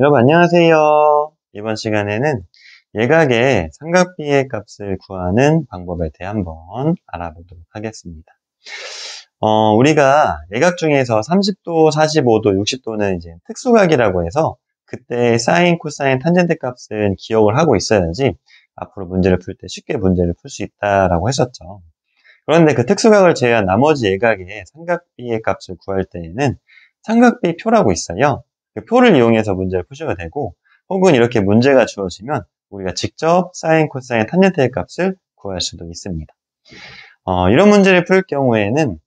여러분 안녕하세요. 이번 시간에는 예각의 삼각비의 값을 구하는 방법에 대해 한번 알아보도록 하겠습니다. 어, 우리가 예각 중에서 30도, 45도, 60도는 이제 특수각이라고 해서 그때 사인, 코사인, 탄젠트 값은 기억을 하고 있어야지 앞으로 문제를 풀 때 쉽게 문제를 풀 수 있다라고 했었죠. 그런데 그 특수각을 제외한 나머지 예각의 삼각비의 값을 구할 때에는 삼각비 표라고 있어요. 그 표를 이용해서 문제를 푸셔야 되고 혹은 이렇게 문제가 주어지면 우리가 직접 사인, 코사인, 탄젠트의 값을 구할 수도 있습니다. 어, 이런 문제를 풀 경우에는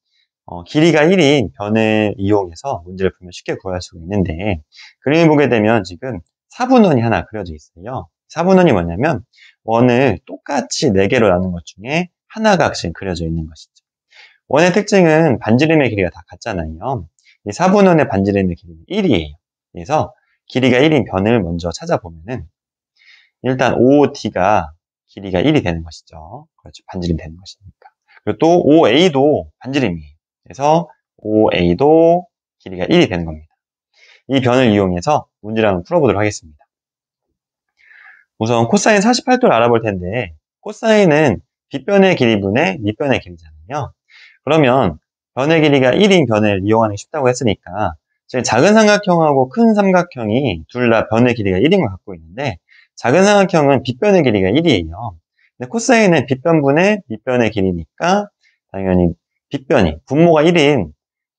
어, 길이가 1인 변을 이용해서 문제를 풀면 쉽게 구할 수가 있는데 그림을 보게 되면 지금 4분원이 하나 그려져 있어요. 4분원이 뭐냐면 원을 똑같이 4개로 나눈 것 중에 하나가 지금 그려져 있는 것이죠. 원의 특징은 반지름의 길이가 다 같잖아요. 이 4분원의 반지름의 길이는 1이에요. 그래서 길이가 1인 변을 먼저 찾아보면은 일단 OOT가 길이가 1이 되는 것이죠. 그렇죠. 반지름 이 되는 것이니까. 그리고 또 OA도 반지름이에요. 그래서 OA도 길이가 1이 되는 겁니다. 이 변을 이용해서 문제를 한번 풀어보도록 하겠습니다. 우선 코사인 48도를 알아볼 텐데 코사인은 빗변의 길이분의 밑변의 길이잖아요. 그러면 변의 길이가 1인 변을 이용하는 게 쉽다고 했으니까 작은 삼각형하고 큰 삼각형이 둘 다 변의 길이가 1인 걸 갖고 있는데 작은 삼각형은 빗변의 길이가 1이에요. 근데 코사인은 빗변분의 밑변의 길이니까 당연히 빗변이 분모가 1인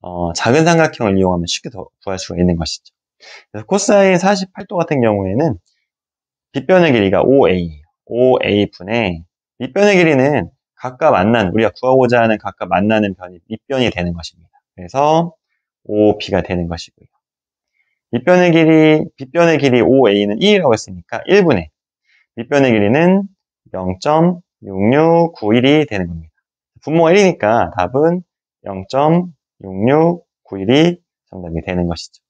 어, 작은 삼각형을 이용하면 쉽게 더 구할 수가 있는 것이죠. 그래서 코사인 48도 같은 경우에는 빗변의 길이가 5a, 5a분의 밑변의 길이는 각각 만난 우리가 구하고자 하는 각각 만나는 변이 밑변이 되는 것입니다. 그래서 5P가 되는 것이고요. 밑변의 길이, 빗변의 길이 5A는 2라고 했으니까 1분의 밑변의 길이는 0.6691이 되는 겁니다. 분모가 1이니까 답은 0.6691이 정답이 되는 것이죠.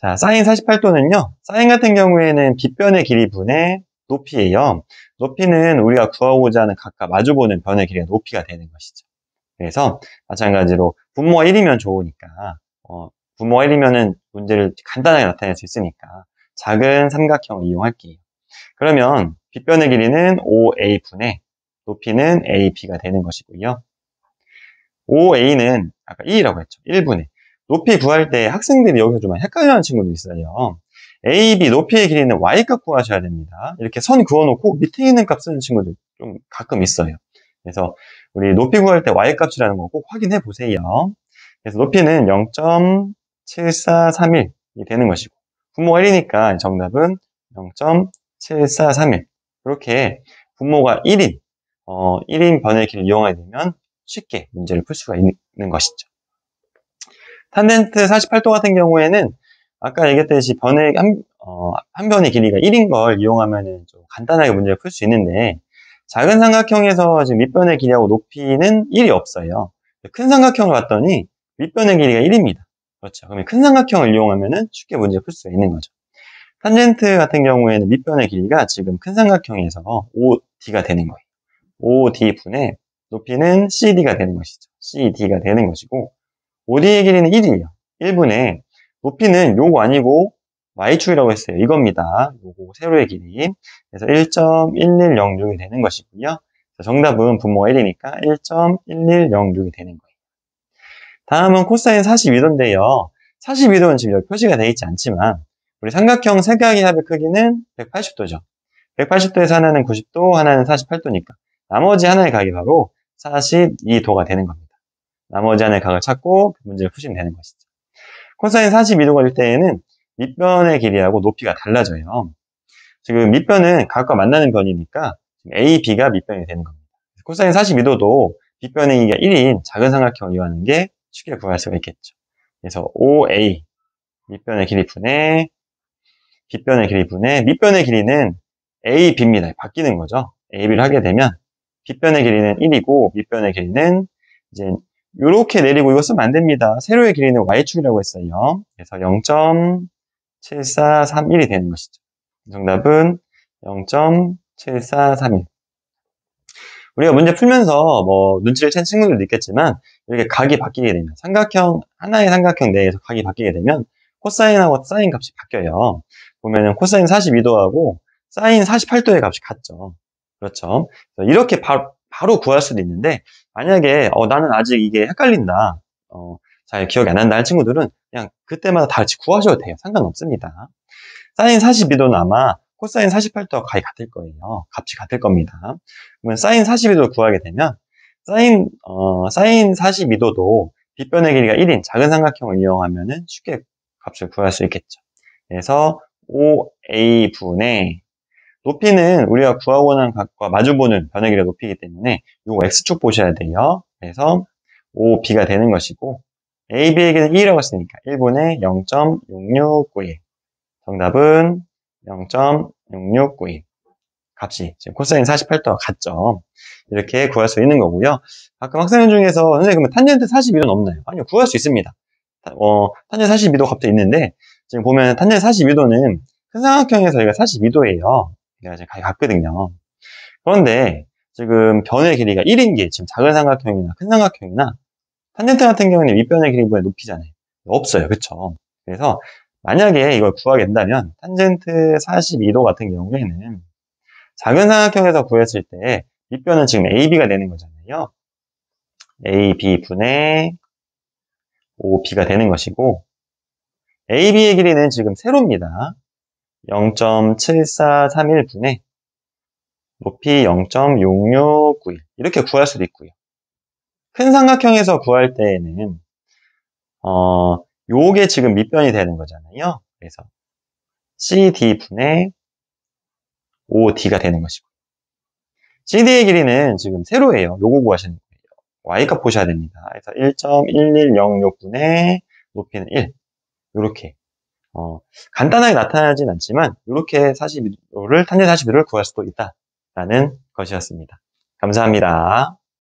자, 사인 48도는요. 사인 같은 경우에는 빗변의 길이 분의 높이예요. 높이는 우리가 구하고자 하는 각각 마주보는 변의 길이가 높이가 되는 것이죠. 그래서 마찬가지로 분모 1이면 좋으니까 어, 분모 1이면은 문제를 간단하게 나타낼 수 있으니까 작은 삼각형을 이용할게요. 그러면 빗변의 길이는 5a분의 높이는 a p 가 되는 것이고요. 5a는 아까 2라고 했죠. 1분의 높이 구할 때 학생들이 여기서 좀 헷갈려하는 친구도 있어요. AB 높이의 길이는 Y값 구하셔야 됩니다. 이렇게 선 그어놓고 밑에 있는 값 쓰는 친구들 좀 가끔 있어요. 그래서 우리 높이 구할 때 y 값이라는 거 꼭 확인해 보세요. 그래서 높이는 0.7431이 되는 것이고 분모가 1이니까 정답은 0.7431 이렇게 분모가 1인 어, 1인 변의 길을 이용하게 되면 쉽게 문제를 풀 수가 있는 것이죠. 탄젠트 48도 같은 경우에는 아까 얘기했듯이 변의 한, 어, 한 변의 길이가 1인 걸 이용하면 좀 간단하게 문제를 풀 수 있는데 작은 삼각형에서 지금 밑변의 길이하고 높이는 1이 없어요. 큰 삼각형을 봤더니 밑변의 길이가 1입니다. 그렇죠. 그러면 큰 삼각형을 이용하면 쉽게 문제 풀 수 있는 거죠. 탄젠트 같은 경우에는 밑변의 길이가 지금 큰 삼각형에서 OD가 되는 거예요. OD 분의 높이는 CD가 되는 것이죠. CD가 되는 것이고 OD의 길이는 1이에요. 1분의 높이는 요거 아니고 y축이라고 했어요. 이겁니다. 요거 세로의 길이. 그래서 1.1106이 되는 것이고요. 정답은 분모가 1이니까 1.1106이 되는 거예요. 다음은 코사인 42도인데요. 42도는 지금 여기 표시가 되어 있지 않지만 우리 삼각형 세각의 합의 크기는 180도죠. 180도에서 하나는 90도, 하나는 48도니까 나머지 하나의 각이 바로 42도가 되는 겁니다. 나머지 하나의 각을 찾고 그 문제를 푸시면 되는 것이죠. 코사인 42도가 될 때에는 밑변의 길이하고 높이가 달라져요. 지금 밑변은 각과 만나는 변이니까 A, B가 밑변이 되는 겁니다. 코사인 42도도 밑변의 길이가 1인 작은 삼각형 이용하는 게 쉽게 구할 수가 있겠죠. 그래서 o a 밑변의 길이 분의 빗변의 길이 분의 밑변의 길이는 A, B입니다. 바뀌는 거죠. A, B를 하게 되면 빗변의 길이는 1이고 밑변의 길이는 이제 이렇게 내리고 이거 쓰면 안 됩니다. 세로의 길이는 Y축이라고 했어요. 그래서 0. 7431이 되는 것이죠. 정답은 0.7431. 우리가 문제 풀면서 뭐 눈치를 챈 친구들도 있겠지만 이렇게 각이 바뀌게 되면 삼각형 하나의 삼각형 내에서 각이 바뀌게 되면 코사인하고 사인 값이 바뀌어요. 보면은 코사인 42도하고 사인 48도의 값이 같죠. 그렇죠. 이렇게 바, 로 구할 수도 있는데 만약에 어, 나는 아직 이게 헷갈린다. 어, 잘 기억이 안 난다 할 친구들은 그냥 그때마다 다 같이 구하셔도 돼요. 상관없습니다. 사인 42도는 아마 코사인 48도와 거의 같을 거예요. 값이 같을 겁니다. 그러면 사인 42도 를 구하게 되면 사인 어, 사인 42도도 빗변의 길이가 1인 작은 삼각형을 이용하면 쉽게 값을 구할 수 있겠죠. 그래서 o a 분의 높이는 우리가 구하고 난 각과 마주보는 변의 길의 높이기 때문에 요 x축 보셔야 돼요. 그래서 5b가 되는 것이고 AB에게는 2라고 했으니까 1분의 0 6 6 9 2 정답은 0 6 6 9 2 값이 지금 코사인 48도와 같죠. 이렇게 구할 수 있는 거고요. 가끔 학생 중에서 선생님 그러면 탄젠트 42도는 없나요? 아니요 구할 수 있습니다. 어, 탄젠트 42도 값도 있는데 지금 보면 탄젠트 42도는 큰 삼각형에서 저희가 42도예요. 제가 지금 같거든요. 그런데 지금 변의 길이가 1인 게 지금 작은 삼각형이나 큰 삼각형이나 탄젠트 같은 경우는 윗변의 길이보 높이잖아요. 없어요. 그쵸? 그래서 만약에 이걸 구하게 된다면 탄젠트 42도 같은 경우에는 작은 사각형에서 구했을 때 밑변은 지금 AB가 되는 거잖아요. AB분의 OB가 되는 것이고 AB의 길이는 지금 세로입니다. 0.7431분의 높이 0.6691 이렇게 구할 수도 있고요. 큰 삼각형에서 구할 때에는 어, 요게 지금 밑변이 되는 거잖아요. 그래서 CD분의 OD가 되는 것이고 CD의 길이는 지금 세로예요. 요거 구하시는 거예요. Y값 보셔야 됩니다. 그래서 1.1106분의 높이는 1요렇게 어, 간단하게 나타나진 않지만 요렇게 42도를 탄젠 42도를 구할 수도 있다라는 것이었습니다. 감사합니다.